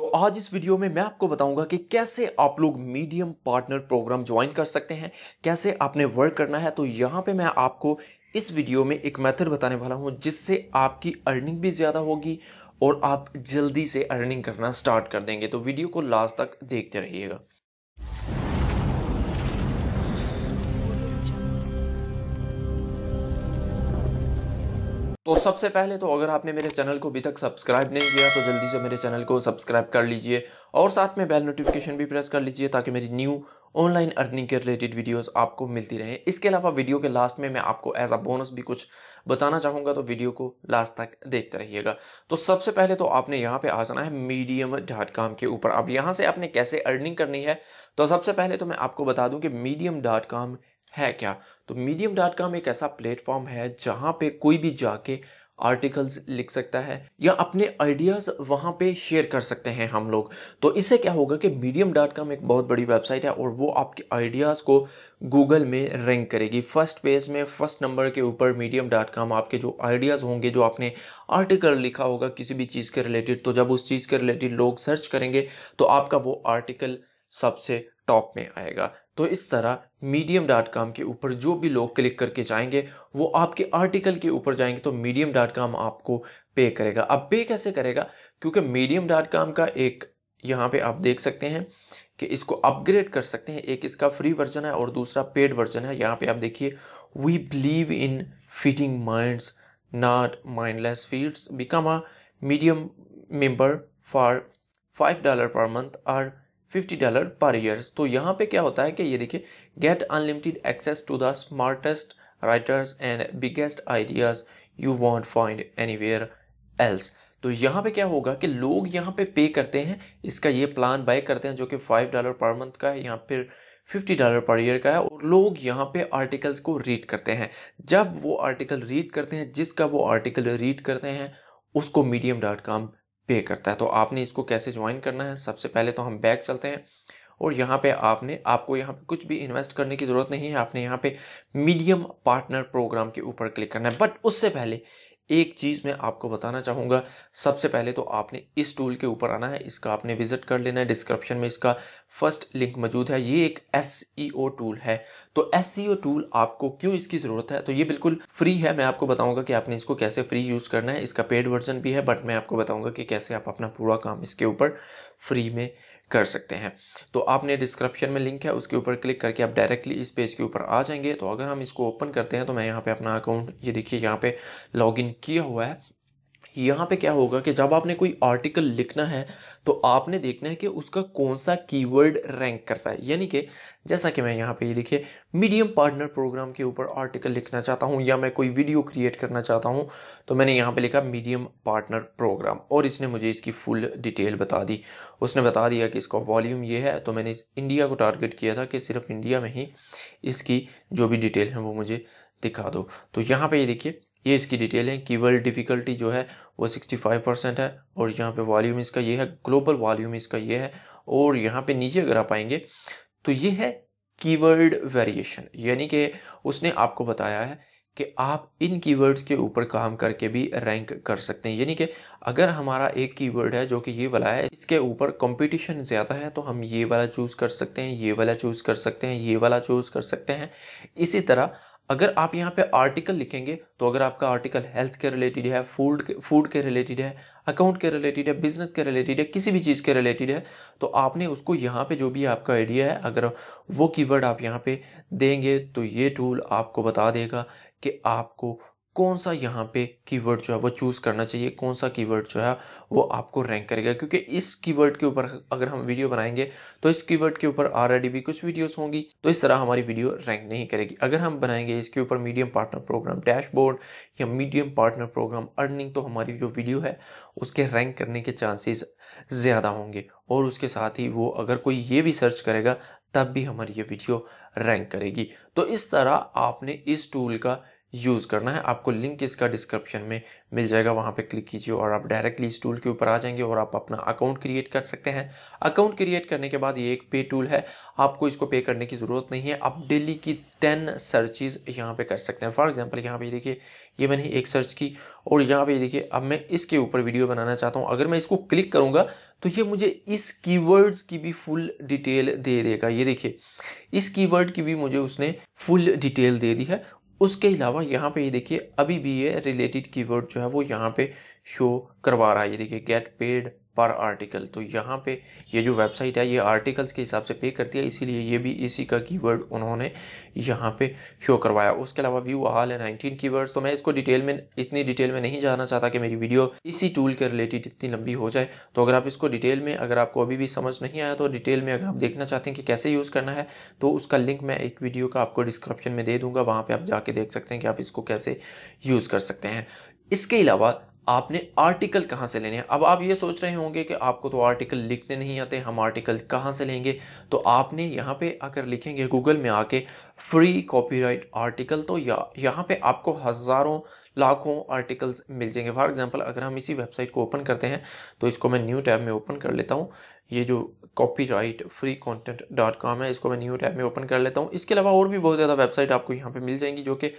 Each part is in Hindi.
तो आज इस वीडियो में मैं आपको बताऊंगा कि कैसे आप लोग मीडियम पार्टनर प्रोग्राम ज्वाइन कर सकते हैं कैसे आपने वर्क करना है तो यहाँ पे मैं आपको इस वीडियो में एक मेथड बताने वाला हूँ जिससे आपकी अर्निंग भी ज़्यादा होगी और आप जल्दी से अर्निंग करना स्टार्ट कर देंगे तो वीडियो को लास्ट तक देखते रहिएगा तो सबसे पहले तो अगर आपने मेरे चैनल को अभी तक सब्सक्राइब नहीं किया तो जल्दी से मेरे चैनल को सब्सक्राइब कर लीजिए और साथ में बेल नोटिफिकेशन भी प्रेस कर लीजिए ताकि मेरी न्यू ऑनलाइन अर्निंग के रिलेटेड वीडियोस आपको मिलती रहे इसके अलावा वीडियो के लास्ट में मैं आपको एज अ बोनस भी कुछ बताना चाहूँगा तो वीडियो को लास्ट तक देखते रहिएगा तो सबसे पहले तो आपने यहाँ पे आ जाना है मीडियम डॉट कॉम के ऊपर अब यहाँ से आपने कैसे अर्निंग करनी है तो सबसे पहले तो मैं आपको बता दूँ कि मीडियम डॉट कॉम है क्या तो मीडियम डॉट कॉम एक ऐसा प्लेटफॉर्म है जहाँ पे कोई भी जाके आर्टिकल्स लिख सकता है या अपने आइडियाज़ वहाँ पे शेयर कर सकते हैं हम लोग तो इससे क्या होगा कि मीडियम डॉट कॉम एक बहुत बड़ी वेबसाइट है और वो आपके आइडियाज़ को गूगल में रैंक करेगी फर्स्ट पेज में फर्स्ट नंबर के ऊपर मीडियम डॉट कॉम आपके जो आइडियाज़ होंगे जो आपने आर्टिकल लिखा होगा किसी भी चीज़ के रिलेटेड तो जब उस चीज़ के रिलेटेड लोग सर्च करेंगे तो आपका वो आर्टिकल सबसे टॉप में आएगा तो इस तरह मीडियम डॉट कॉम के ऊपर जो भी लोग क्लिक करके जाएंगे वो आपके आर्टिकल के ऊपर जाएंगे तो मीडियम डॉट कॉम आपको पे करेगा अब पे कैसे करेगा क्योंकि मीडियम डॉट कॉम का एक यहाँ पे आप देख सकते हैं कि इसको अपग्रेड कर सकते हैं एक इसका फ्री वर्जन है और दूसरा पेड वर्जन है यहाँ पे आप देखिए we believe in fitting minds not mindless feeds become a Medium member for five dollar per month or fifty dollar per years तो यहाँ पे क्या होता है कि ये देखिए get unlimited access to the smartest writers and biggest ideas you won't find any else तो यहाँ पे क्या होगा कि लोग यहाँ पे पे करते हैं इसका ये प्लान बाय करते हैं जो कि फाइव डॉलर पर मंथ का है यहाँ फिर फिफ्टी डॉलर पर ईयर का है और लोग यहाँ पे आर्टिकल्स को रीड करते हैं जब वो आर्टिकल रीड करते हैं जिसका वो आर्टिकल रीड करते हैं उसको मीडियम डॉट कॉम पे करता है तो आपने इसको कैसे ज्वाइन करना है सबसे पहले तो हम बैक चलते हैं और यहाँ पे आपने आपको यहाँ पे कुछ भी इन्वेस्ट करने की ज़रूरत नहीं है आपने यहाँ पे मीडियम पार्टनर प्रोग्राम के ऊपर क्लिक करना है बट उससे पहले एक चीज़ मैं आपको बताना चाहूँगा सबसे पहले तो आपने इस टूल के ऊपर आना है इसका आपने विजिट कर लेना है डिस्क्रिप्शन में इसका फर्स्ट लिंक मौजूद है ये एक एस टूल e है तो एस टूल e आपको क्यों इसकी ज़रूरत है तो ये बिल्कुल फ्री है मैं आपको बताऊँगा कि आपने इसको कैसे फ्री यूज़ करना है इसका पेड वर्जन भी है बट मैं आपको बताऊँगा कि कैसे आप अपना पूरा काम इसके ऊपर फ्री में कर सकते हैं तो आपने डिस्क्रिप्शन में लिंक है उसके ऊपर क्लिक करके आप डायरेक्टली इस पेज के ऊपर आ जाएंगे तो अगर हम इसको ओपन करते हैं तो मैं यहाँ पे अपना अकाउंट ये देखिए यहाँ पे लॉग किया हुआ है यहाँ पे क्या होगा कि जब आपने कोई आर्टिकल लिखना है तो आपने देखना है कि उसका कौन सा कीवर्ड रैंक कर रहा है यानी कि जैसा कि मैं यहाँ पे ये देखिए मीडियम पार्टनर प्रोग्राम के ऊपर आर्टिकल लिखना चाहता हूँ या मैं कोई वीडियो क्रिएट करना चाहता हूँ तो मैंने यहाँ पे लिखा मीडियम पार्टनर प्रोग्राम और इसने मुझे इसकी फुल डिटेल बता दी उसने बता दिया कि इसका वॉल्यूम ये है तो मैंने इंडिया को टारगेट किया था कि सिर्फ इंडिया में ही इसकी जो भी डिटेल है वो मुझे दिखा दो तो यहाँ पर ये देखिए ये इसकी डिटेल है कीवर्ड डिफ़िकल्टी जो है वो 65 परसेंट है और यहाँ पे वॉल्यूम इसका ये है ग्लोबल वॉल्यूम इसका ये है और यहाँ पे नीचे अगर आप आएंगे तो ये है कीवर्ड वेरिएशन यानी कि उसने आपको बताया है कि आप इन कीवर्ड्स के ऊपर काम करके भी रैंक कर सकते हैं यानी कि अगर हमारा एक कीवर्ड है जो कि ये वाला है इसके ऊपर कंपटीशन ज़्यादा है तो हम ये वाला चूज़ कर सकते हैं ये वाला चूज़ कर सकते हैं ये वाला चूज़ कर सकते हैं इसी तरह अगर आप यहाँ पे आर्टिकल लिखेंगे तो अगर आपका आर्टिकल हेल्थ के रिलेटेड है फूड फूड के रिलेटेड है अकाउंट के रिलेटेड है बिजनेस के रिलेटेड है किसी भी चीज़ के रिलेटेड है तो आपने उसको यहाँ पे जो भी आपका आइडिया है अगर वो कीवर्ड आप यहाँ पे देंगे तो ये टूल आपको बता देगा कि आपको कौन सा यहाँ पे कीवर्ड जो है वो चूज़ करना चाहिए कौन सा कीवर्ड जो है वो आपको रैंक करेगा क्योंकि इस कीवर्ड के ऊपर अगर हम वीडियो बनाएंगे तो इस कीवर्ड के ऊपर ऑलरेडी भी कुछ वीडियोस होंगी तो इस तरह हमारी वीडियो रैंक नहीं करेगी अगर हम बनाएंगे इसके ऊपर मीडियम पार्टनर प्रोग्राम डैशबोर्ड या मीडियम पार्टनर प्रोग्राम अर्निंग तो हमारी जो वीडियो है उसके रैंक करने के चांसेस ज़्यादा होंगे और उसके साथ ही वो अगर कोई ये भी सर्च करेगा तब भी हमारी ये वीडियो रैंक करेगी तो इस तरह आपने इस टूल का यूज़ करना है आपको लिंक इसका डिस्क्रिप्शन में मिल जाएगा वहाँ पे क्लिक कीजिए और आप डायरेक्टली इस टूल के ऊपर आ जाएंगे और आप अपना अकाउंट क्रिएट कर सकते हैं अकाउंट क्रिएट करने के बाद ये एक पे टूल है आपको इसको पे करने की ज़रूरत नहीं है आप डेली की टेन सर्चिज़ यहाँ पे कर सकते हैं फॉर एग्जाम्पल यहाँ पे देखिए ये मैंने एक सर्च की और यहाँ पे देखिए अब मैं इसके ऊपर वीडियो बनाना चाहता हूँ अगर मैं इसको क्लिक करूँगा तो ये मुझे इस कीवर्ड्स की भी फुल डिटेल दे देगा ये देखिए इस कीवर्ड की भी मुझे उसने फुल डिटेल दे दी है उसके अलावा यहाँ पे ये देखिए अभी भी ये रिलेटेड कीवर्ड जो है वो यहाँ पे शो करवा रहा है ये देखिए गेट पेड पर आर्टिकल तो यहाँ पे ये जो वेबसाइट है ये आर्टिकल्स के हिसाब से पे करती है इसीलिए ये भी इसी का कीवर्ड उन्होंने यहाँ पे शो करवाया उसके अलावा व्यू हाल है नाइनटीन कीवर्ड्स तो मैं इसको डिटेल में इतनी डिटेल में नहीं जाना चाहता कि मेरी वीडियो इसी टूल के रिलेटेड इतनी लंबी हो जाए तो अगर आप इसको डिटेल में अगर आपको अभी भी समझ नहीं आया तो डिटेल में अगर आप देखना चाहते हैं कि कैसे यूज़ करना है तो उसका लिंक मैं एक वीडियो का आपको डिस्क्रिप्शन में दे दूंगा वहाँ पर आप जाके देख सकते हैं कि आप इसको कैसे यूज़ कर सकते हैं इसके अलावा आपने आर्टिकल कहाँ से लेने हैं अब आप ये सोच रहे होंगे कि आपको तो आर्टिकल लिखने नहीं आते हम आर्टिकल कहाँ से लेंगे तो आपने यहाँ पे अगर लिखेंगे गूगल में आके फ्री कॉपीराइट आर्टिकल तो या यहाँ पे आपको हज़ारों लाखों आर्टिकल्स मिल जाएंगे फॉर एग्जांपल अगर हम इसी वेबसाइट को ओपन करते हैं तो इसको मैं न्यू टैब में ओपन कर लेता हूँ ये जो copyright free content dot com है इसको मैं न्यू टैब में ओपन कर लेता हूँ इसके अलावा और भी बहुत ज़्यादा वेबसाइट आपको यहाँ पर मिल जाएंगी जो कि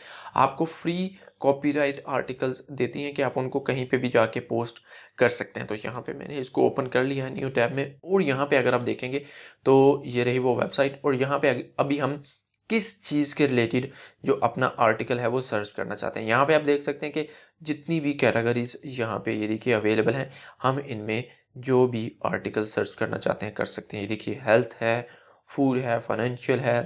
आपको फ्री कॉपीराइट आर्टिकल्स देती हैं कि आप उनको कहीं पे भी जाके पोस्ट कर सकते हैं तो यहाँ पे मैंने इसको ओपन कर लिया है न्यू टैब में और यहाँ पे अगर आप देखेंगे तो ये रही वो वेबसाइट और यहाँ पे अभी हम किस चीज़ के रिलेटेड जो अपना आर्टिकल है वो सर्च करना चाहते हैं यहाँ पे आप देख सकते हैं कि जितनी भी कैटेगरीज यहाँ पे ये देखिए अवेलेबल हैं हम इनमें जो भी आर्टिकल सर्च करना चाहते हैं कर सकते हैं ये देखिए हेल्थ है फूड है फाइनेंशियल है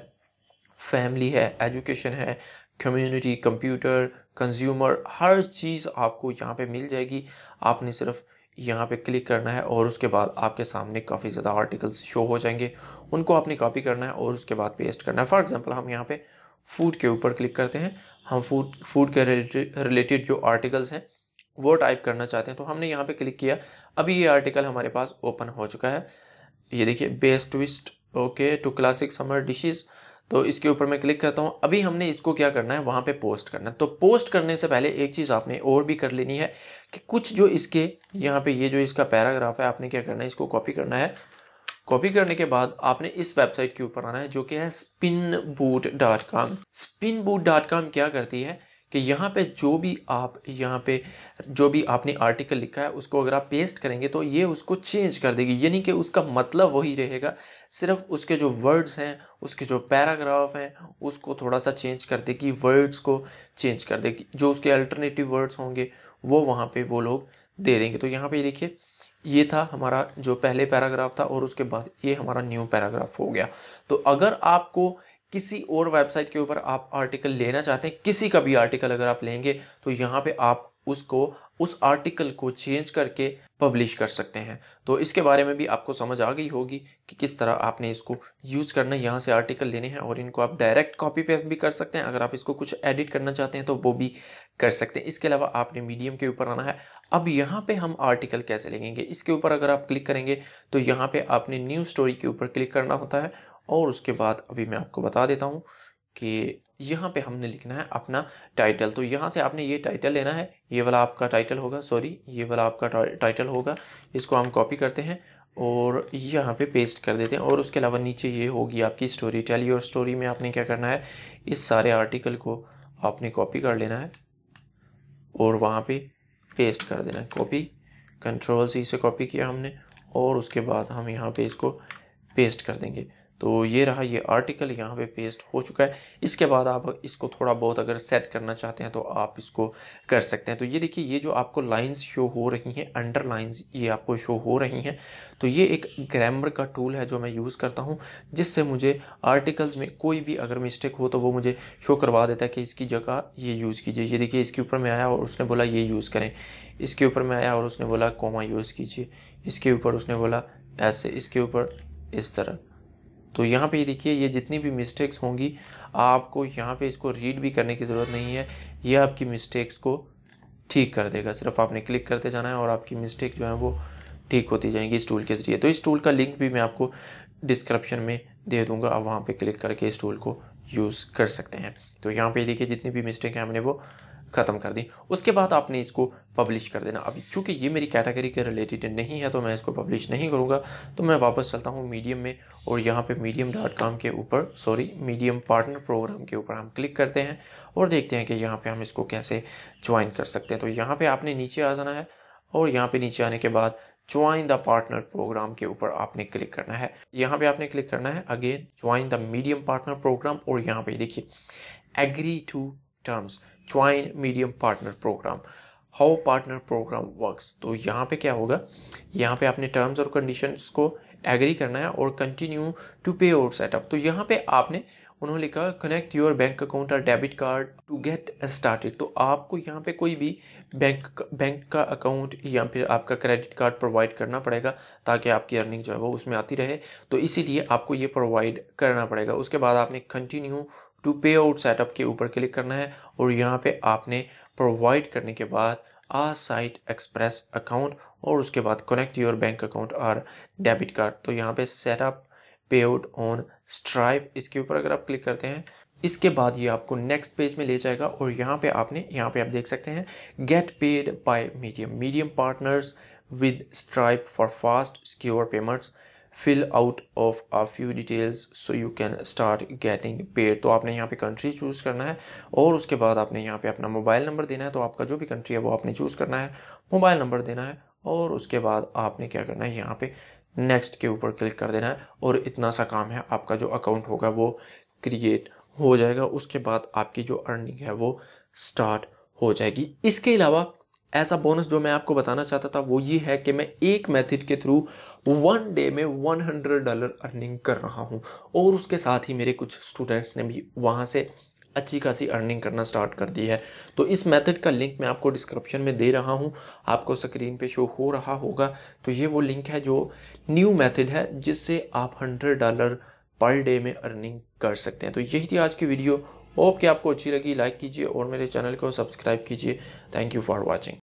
फैमिली है एजुकेशन है कम्युनिटी कंप्यूटर कंज्यूमर हर चीज़ आपको यहाँ पे मिल जाएगी आपने सिर्फ यहाँ पे क्लिक करना है और उसके बाद आपके सामने काफ़ी ज़्यादा आर्टिकल्स शो हो जाएंगे उनको आपने कॉपी करना है और उसके बाद पेस्ट करना है फॉर एग्जांपल हम यहाँ पे फूड के ऊपर क्लिक करते हैं हम फूड फूड के रिलेटेड जो आर्टिकल्स हैं वो टाइप करना चाहते हैं तो हमने यहाँ पे क्लिक किया अभी ये आर्टिकल हमारे पास ओपन हो चुका है ये देखिए बेस्ट विस्ट okay to classic summer dishes तो इसके ऊपर मैं क्लिक करता हूँ अभी हमने इसको क्या करना है वहाँ पे पोस्ट करना है तो पोस्ट करने से पहले एक चीज़ आपने और भी कर लेनी है कि कुछ जो इसके यहाँ पे ये जो इसका पैराग्राफ है आपने क्या करना है इसको कॉपी करना है कॉपी करने के बाद आपने इस वेबसाइट के ऊपर आना है जो कि है Spinbot dot com Spinbot dot com क्या करती है कि यहाँ पे जो भी आप यहाँ पे जो भी आपने आर्टिकल लिखा है उसको अगर आप पेस्ट करेंगे तो ये उसको चेंज कर देगी यानी कि उसका मतलब वही रहेगा सिर्फ उसके जो वर्ड्स हैं उसके जो पैराग्राफ हैं उसको थोड़ा सा चेंज कर देगी वर्ड्स को चेंज कर देगी जो उसके अल्टरनेटिव वर्ड्स होंगे वो वहाँ पर वो लोग दे देंगे तो यहाँ पर देखिए ये था हमारा जो पहले पैराग्राफ था और उसके बाद ये हमारा न्यू पैराग्राफ हो गया तो अगर आपको किसी और वेबसाइट के ऊपर आप आर्टिकल लेना चाहते हैं किसी का भी आर्टिकल अगर आप लेंगे तो यहाँ पे आप उसको उस आर्टिकल को चेंज करके पब्लिश कर सकते हैं तो इसके बारे में भी आपको समझ आ गई होगी कि किस तरह आपने इसको यूज़ करना यहाँ से आर्टिकल लेने हैं और इनको आप डायरेक्ट कॉपी पेस्ट भी कर सकते हैं अगर आप इसको कुछ एडिट करना चाहते हैं तो वो भी कर सकते हैं इसके अलावा आपने मीडियम के ऊपर आना है अब यहाँ पे हम आर्टिकल कैसे लेंगे इसके ऊपर अगर आप क्लिक करेंगे तो यहाँ पे आपने न्यू स्टोरी के ऊपर क्लिक करना होता है और उसके बाद अभी मैं आपको बता देता हूँ कि यहाँ पे हमने लिखना है अपना टाइटल तो यहाँ से आपने ये टाइटल लेना है ये वाला आपका टाइटल होगा सॉरी ये वाला आपका टाइटल होगा इसको हम कॉपी करते हैं और यहाँ पे पेस्ट कर देते हैं और उसके अलावा नीचे ये होगी आपकी स्टोरी टेल योर स्टोरी में आपने क्या करना है इस सारे आर्टिकल को आपने कॉपी कर लेना है और वहाँ पे पेस्ट कर देना है कॉपी कंट्रोल सी से कॉपी किया हमने और उसके बाद हम यहाँ पे इसको पेस्ट कर देंगे तो ये रहा ये आर्टिकल यहाँ पे पेस्ट हो चुका है इसके बाद आप इसको थोड़ा बहुत अगर सेट करना चाहते हैं तो आप इसको कर सकते हैं तो ये देखिए ये जो आपको लाइंस शो हो रही हैं अंडर लाइन्स ये आपको शो हो रही हैं तो ये एक ग्रामर का टूल है जो मैं यूज़ करता हूँ जिससे मुझे आर्टिकल्स में कोई भी अगर मिस्टेक हो तो वो मुझे शो करवा देता है कि इसकी जगह ये यूज़ कीजिए ये देखिए इसके ऊपर मैं आया और उसने बोला ये यूज़ करें इसके ऊपर मैं आया और उसने बोला कोमा यूज़ कीजिए इसके ऊपर उसने बोला ऐसे इसके ऊपर इस तरह तो यहाँ पे देखिए ये जितनी भी मिस्टेक्स होंगी आपको यहाँ पे इसको रीड भी करने की ज़रूरत नहीं है ये आपकी मिस्टेक्स को ठीक कर देगा सिर्फ आपने क्लिक करते जाना है और आपकी मिस्टेक जो है वो ठीक होती जाएंगी इस टूल के ज़रिए तो इस टूल का लिंक भी मैं आपको डिस्क्रिप्शन में दे दूँगा आप वहाँ पर क्लिक करके इस टूल को यूज़ कर सकते हैं तो यहाँ पर देखिए जितनी भी मिस्टेक है हमने वो ख़त्म कर दी उसके बाद आपने इसको पब्लिश कर देना अभी चूँकि ये मेरी कैटेगरी के रिलेटेड नहीं है तो मैं इसको पब्लिश नहीं करूँगा तो मैं वापस चलता हूँ मीडियम में और यहाँ पे मीडियम डॉट कॉम के ऊपर सॉरी मीडियम पार्टनर प्रोग्राम के ऊपर हम क्लिक करते हैं और देखते हैं कि यहाँ पे हम इसको कैसे ज्वाइन कर सकते हैं तो यहाँ पे आपने नीचे आ जाना है और यहाँ पे नीचे आने के बाद ज्वाइन द पार्टनर प्रोग्राम के ऊपर आपने क्लिक करना है यहाँ पे आपने क्लिक करना है again join the Medium partner program और यहाँ पे देखिए agree to terms join Medium partner program how partner program works तो यहाँ पे क्या होगा यहाँ पे आपने टर्म्स और कंडीशन को एग्री करना है और कंटिन्यू टू पे और सेटअप तो यहाँ पे आपने उन्होंने लिखा कनेक्ट योर बैंक अकाउंट और debit card to get started तो आपको यहाँ पे कोई भी बैंक बैंक का अकाउंट या फिर आपका क्रेडिट कार्ड प्रोवाइड करना पड़ेगा ताकि आपकी अर्निंग जो है वो उसमें आती रहे तो इसीलिए आपको ये प्रोवाइड करना पड़ेगा उसके बाद आपने कंटिन्यू टू पे आउट सेटअप के ऊपर क्लिक करना है और यहाँ पे आपने प्रोवाइड करने के बाद आ साइट एक्सप्रेस अकाउंट और उसके बाद कनेक्ट योर बैंक अकाउंट और डेबिट कार्ड तो यहाँ पे सेटअप पे आउट ऑन स्ट्राइप इसके ऊपर अगर आप क्लिक करते हैं इसके बाद ये आपको नेक्स्ट पेज में ले जाएगा और यहाँ पे आपने यहाँ पे आप देख सकते हैं get paid by Medium Medium partners with Stripe for fast secure payments fill out of a few details so you can start getting paid तो आपने यहाँ पे कंट्री चूज़ करना है और उसके बाद आपने यहाँ पे अपना मोबाइल नंबर देना है तो आपका जो भी कंट्री है वो आपने चूज़ करना है मोबाइल नंबर देना है और उसके बाद आपने क्या करना है यहाँ पे नेक्स्ट के ऊपर क्लिक कर देना है और इतना सा काम है आपका जो अकाउंट होगा वो क्रिएट हो जाएगा उसके बाद आपकी जो अर्निंग है वो स्टार्ट हो जाएगी इसके अलावा ऐसा बोनस जो मैं आपको बताना चाहता था वो ये है कि मैं एक मेथड के थ्रू वन डे में वन हंड्रेड डॉलर अर्निंग कर रहा हूँ और उसके साथ ही मेरे कुछ स्टूडेंट्स ने भी वहाँ से अच्छी खासी अर्निंग करना स्टार्ट कर दी है तो इस मेथड का लिंक मैं आपको डिस्क्रिप्शन में दे रहा हूँ आपको स्क्रीन पे शो हो रहा होगा तो ये वो लिंक है जो न्यू मेथड है जिससे आप हंड्रेड डॉलर पर डे में अर्निंग कर सकते हैं तो यही थी आज की वीडियो होप कि आपको अच्छी लगी लाइक कीजिए और मेरे चैनल को सब्सक्राइब कीजिए थैंक यू फॉर वॉचिंग